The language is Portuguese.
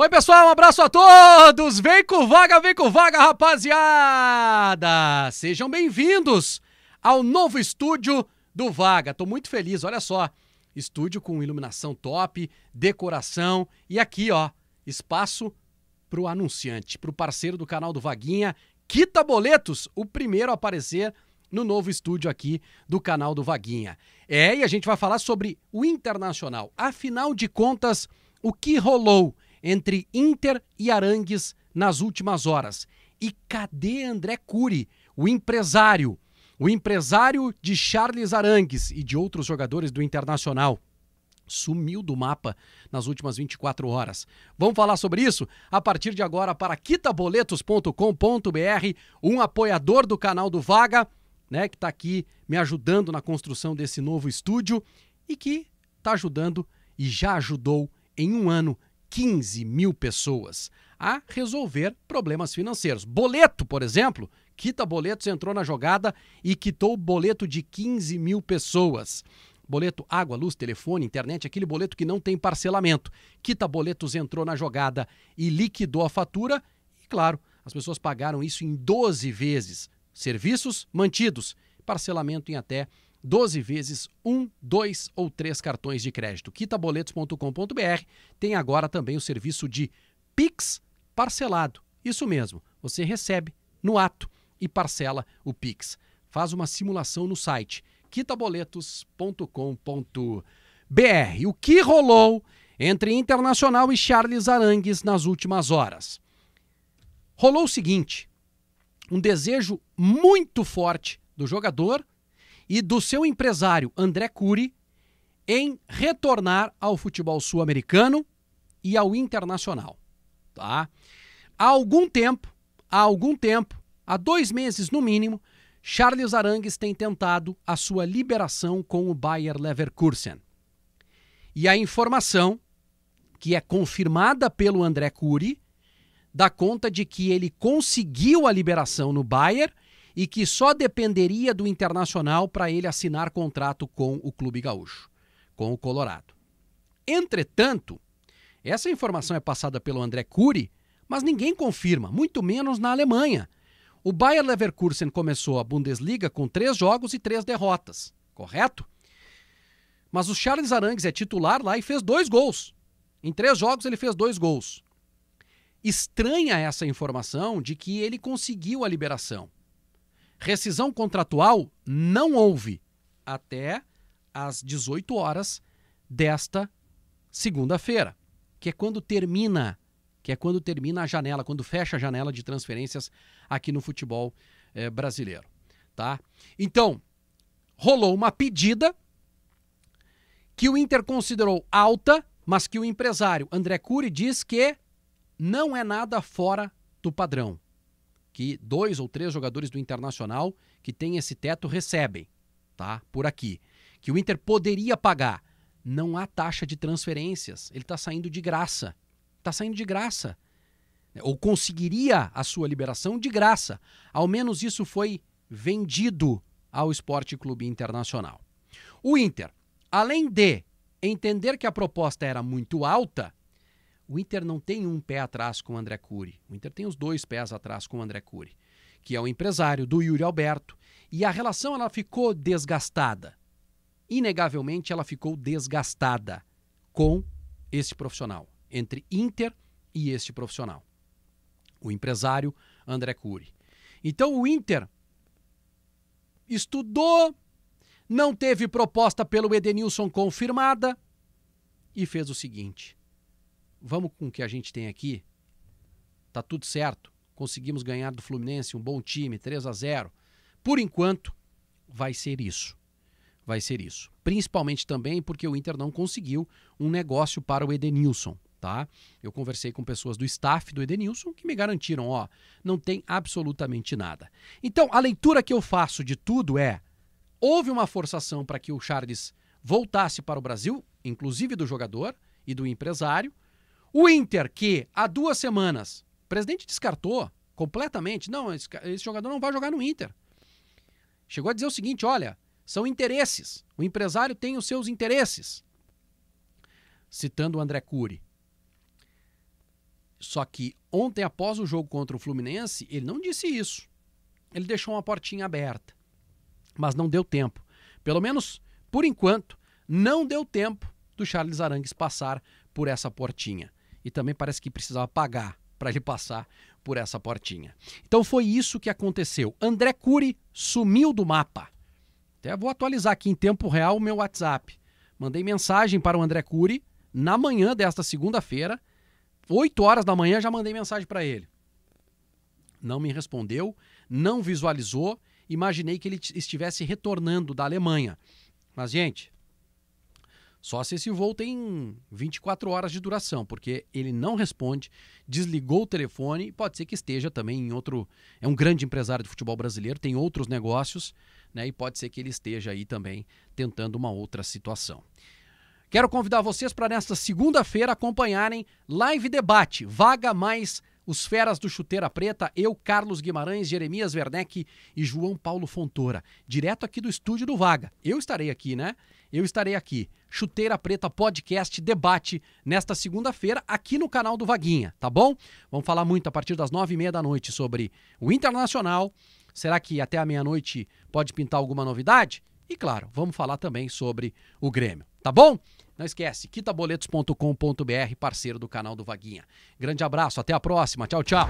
Oi, pessoal, um abraço a todos! Vem com vaga, vem com vaga, rapaziada! Sejam bem-vindos ao novo estúdio do Vaga. Tô muito feliz, olha só. Estúdio com iluminação top, decoração e aqui, ó, espaço pro anunciante, pro parceiro do canal do Vaguinha, Quita Boletos, o primeiro a aparecer no novo estúdio aqui do canal do Vaguinha. É, e a gente vai falar sobre o internacional. Afinal de contas, o que rolou entre Inter e Arangues nas últimas horas. E cadê André Cury, o empresário? O empresário de Charles Arangues e de outros jogadores do Internacional sumiu do mapa nas últimas 24 horas. Vamos falar sobre isso a partir de agora para quitaboletos.com.br, um apoiador do canal do Vaga, né, que está aqui me ajudando na construção desse novo estúdio e que está ajudando e já ajudou em um ano 15 mil pessoas a resolver problemas financeiros. Boleto, por exemplo, quita boletos entrou na jogada e quitou o boleto de 15 mil pessoas. Boleto água, luz, telefone, internet, aquele boleto que não tem parcelamento. Quita boletos entrou na jogada e liquidou a fatura. E claro, as pessoas pagaram isso em 12 vezes. Serviços mantidos, parcelamento em até 12 vezes um, dois ou três cartões de crédito. Quitaboletos.com.br tem agora também o serviço de Pix parcelado. Isso mesmo, você recebe no ato e parcela o Pix. Faz uma simulação no site quitaboletos.com.br. O que rolou entre Internacional e Charles Arangues nas últimas horas? Rolou o seguinte: um desejo muito forte do jogador e do seu empresário André Cury em retornar ao futebol sul-americano e ao internacional. Tá? Há algum tempo, há algum tempo, há dois meses no mínimo, Charles Arangues tem tentado a sua liberação com o Bayer Leverkusen. E a informação, que é confirmada pelo André Cury, dá conta de que ele conseguiu a liberação no Bayer e que só dependeria do Internacional para ele assinar contrato com o Clube Gaúcho, com o Colorado. Entretanto, essa informação é passada pelo André Cury, mas ninguém confirma, muito menos na Alemanha. O Bayer Leverkusen começou a Bundesliga com três jogos e três derrotas, correto? Mas o Charles Arangues é titular lá e fez dois gols. Em três jogos ele fez dois gols. Estranha essa informação de que ele conseguiu a liberação. Rescisão contratual não houve até às 18 horas desta segunda-feira, que é quando termina, que é quando termina a janela, quando fecha a janela de transferências aqui no futebol eh, brasileiro, tá? Então, rolou uma pedida que o Inter considerou alta, mas que o empresário André Cury diz que não é nada fora do padrão que dois ou três jogadores do Internacional que têm esse teto recebem, tá? Por aqui. Que o Inter poderia pagar. Não há taxa de transferências. Ele está saindo de graça. Está saindo de graça. Ou conseguiria a sua liberação de graça. Ao menos isso foi vendido ao Esporte Clube Internacional. O Inter, além de entender que a proposta era muito alta, o Inter não tem um pé atrás com o André Cury. O Inter tem os dois pés atrás com o André Cury, que é o empresário do Yuri Alberto. E a relação ela ficou desgastada. Inegavelmente ela ficou desgastada com este profissional, entre Inter e este profissional. O empresário André Cury. Então o Inter estudou, não teve proposta pelo Edenilson confirmada e fez o seguinte: vamos com o que a gente tem aqui, tá tudo certo, conseguimos ganhar do Fluminense, um bom time, 3 a 0 Por enquanto, vai ser isso. Vai ser isso. Principalmente também porque o Inter não conseguiu um negócio para o Edenilson tá? Eu conversei com pessoas do staff do Edenilson que me garantiram, ó, não tem absolutamente nada. Então, a leitura que eu faço de tudo é: houve uma forçação para que o Charles voltasse para o Brasil, inclusive do jogador e do empresário, o Inter, que há duas semanas, o presidente descartou completamente. Não, esse, esse jogador não vai jogar no Inter. Chegou a dizer o seguinte: olha, são interesses. O empresário tem os seus interesses. Citando o André Cury. Só que ontem, após o jogo contra o Fluminense, ele não disse isso. Ele deixou uma portinha aberta. Mas não deu tempo. Pelo menos, por enquanto, não deu tempo do Charles Arangues passar por essa portinha e também parece que precisava pagar para ele passar por essa portinha. Então foi isso que aconteceu. André Cury sumiu do mapa. Até vou atualizar aqui em tempo real o meu WhatsApp. Mandei mensagem para o André Cury na manhã desta segunda-feira, 8 horas da manhã já mandei mensagem para ele. Não me respondeu, não visualizou, imaginei que ele estivesse retornando da Alemanha. Mas gente, só se esse voo tem 24 horas de duração, porque ele não responde, desligou o telefone e pode ser que esteja também em outro. É um grande empresário de futebol brasileiro, tem outros negócios, né? E pode ser que ele esteja aí também tentando uma outra situação. Quero convidar vocês para nesta segunda-feira acompanharem live debate, vaga mais os feras do Chuteira Preta, eu, Carlos Guimarães, Jeremias Werneck e João Paulo Fontoura, direto aqui do estúdio do Vaga. Eu estarei aqui, né? eu estarei aqui. Chuteira Preta Podcast Debate, nesta segunda-feira, aqui no canal do Vaguinha, tá bom? Vamos falar muito a partir das nove e meia da noite sobre o Internacional. Será que até a meia-noite pode pintar alguma novidade? E claro, vamos falar também sobre o Grêmio, tá bom? Não esquece, quitaboletos.com.br, parceiro do canal do Vaguinha. Grande abraço, até a próxima. Tchau, tchau.